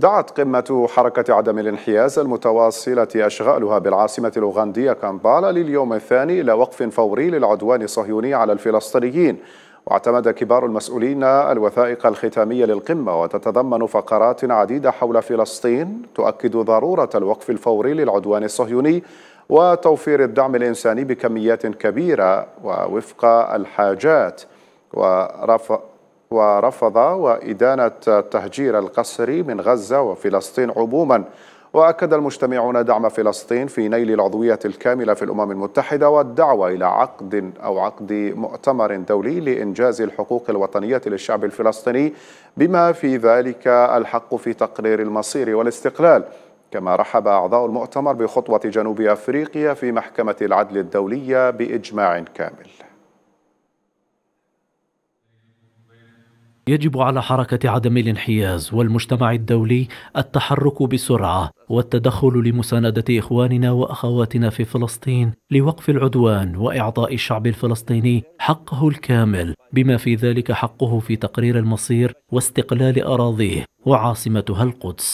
دعت قمة حركة عدم الانحياز المتواصلة أشغالها بالعاصمة الأوغندية كامبالا لليوم الثاني إلى وقف فوري للعدوان الصهيوني على الفلسطينيين واعتمد كبار المسؤولين الوثائق الختامية للقمة وتتضمن فقرات عديدة حول فلسطين تؤكد ضرورة الوقف الفوري للعدوان الصهيوني وتوفير الدعم الإنساني بكميات كبيرة ووفق الحاجات ورفع ورفض وإدانة التهجير القسري من غزة وفلسطين عموما وأكد المجتمعون دعم فلسطين في نيل العضوية الكاملة في الأمم المتحدة والدعوة إلى عقد أو عقد مؤتمر دولي لإنجاز الحقوق الوطنية للشعب الفلسطيني بما في ذلك الحق في تقرير المصير والاستقلال كما رحب أعضاء المؤتمر بخطوة جنوب أفريقيا في محكمة العدل الدولية بإجماع كامل يجب على حركة عدم الانحياز والمجتمع الدولي التحرك بسرعة والتدخل لمساندة إخواننا وأخواتنا في فلسطين لوقف العدوان وإعطاء الشعب الفلسطيني حقه الكامل بما في ذلك حقه في تقرير المصير واستقلال أراضيه وعاصمتها القدس